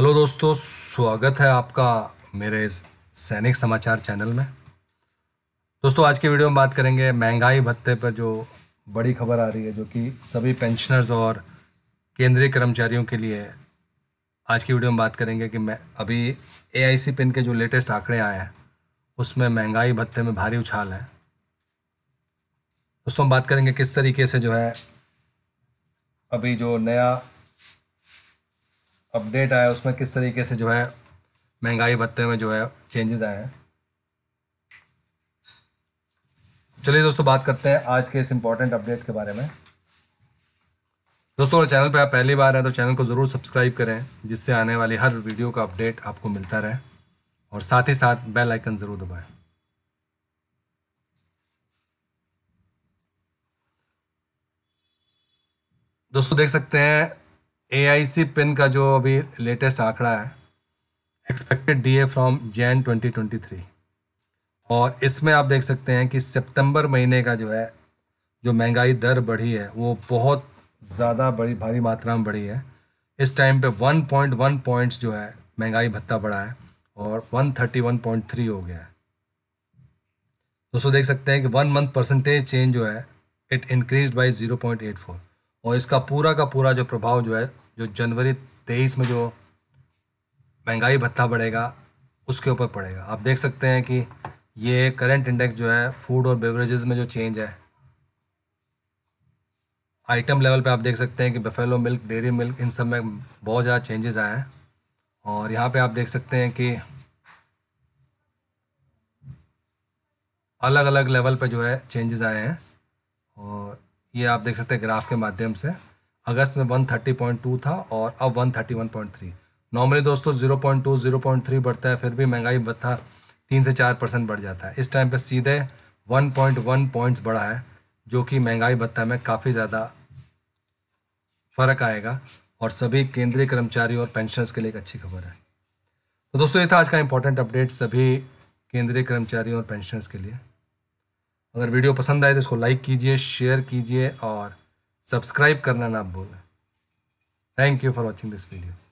hello दोस्तों स्वागत है आपका मेरे सैनिक समाचार चैनल में दोस्तों आज के वीडियो में बात करेंगे महंगाई भत्ते पर जो बड़ी खबर आ रही है जो कि सभी पेंशनर्स और केंद्रीय कर्मचारियों के लिए आज की वीडियो में बात करेंगे कि मैं अभी ए आई सी पिन के जो लेटेस्ट आंकड़े आए हैं उसमें महंगाई भत्ते में भारी उछाल है दोस्तों हम बात करेंगे किस तरीके से जो है अभी जो नया अपडेट आया उसमें किस तरीके से जो है महंगाई भत्ते में जो है चेंजेस आए हैं चलिए दोस्तों बात करते हैं आज के इस इम्पोर्टेंट अपडेट के बारे में दोस्तों अगर चैनल पर आप पहली बार हैं तो चैनल को ज़रूर सब्सक्राइब करें जिससे आने वाली हर वीडियो का अपडेट आपको मिलता रहे और साथ ही साथ बेल आइकन ज़रूर दबाएं दोस्तों देख सकते हैं ए पिन का जो अभी लेटेस्ट आंकड़ा है एक्सपेक्टेड डी फ्रॉम जैन 2023 और इसमें आप देख सकते हैं कि सितंबर महीने का जो है जो महंगाई दर बढ़ी है वो बहुत ज़्यादा बड़ी भारी मात्रा में बढ़ी है इस टाइम पे 1.1 पॉइंट्स जो है महंगाई भत्ता बढ़ा है और 131.3 हो गया है दोस्तों देख सकते हैं कि वन मंथ परसेंटेज चेंज जो है इट इंक्रीज बाई 0.84 और इसका पूरा का पूरा जो प्रभाव जो है जो जनवरी तेईस में जो महंगाई भत्ता बढ़ेगा उसके ऊपर पड़ेगा आप देख सकते हैं कि ये करंट इंडेक्स जो है फूड और बेवरेजेस में जो चेंज है आइटम लेवल पे आप देख सकते हैं कि बफेलो मिल्क डेयरी मिल्क इन सब में बहुत ज़्यादा चेंजेस आए हैं और यहाँ पे आप देख सकते हैं कि अलग अलग लेवल पे जो है चेंजेस आए हैं और ये आप देख सकते हैं ग्राफ के माध्यम से अगस्त में 130.2 था और अब 131.3 नॉर्मली दोस्तों 0.2 0.3 बढ़ता है फिर भी महंगाई भत्ता तीन से चार परसेंट बढ़ जाता है इस टाइम पे सीधे 1.1 पॉइंट्स बढ़ा है जो कि महंगाई भत्ता में काफ़ी ज़्यादा फ़र्क आएगा और सभी केंद्रीय कर्मचारी और पेंशनर्स के लिए एक अच्छी खबर है तो दोस्तों ये था आज का इंपॉर्टेंट अपडेट सभी केंद्रीय कर्मचारियों और पेंशनर्स के लिए अगर वीडियो पसंद आए तो इसको लाइक कीजिए शेयर कीजिए और सब्सक्राइब करना ना भूलें thank you for watching this video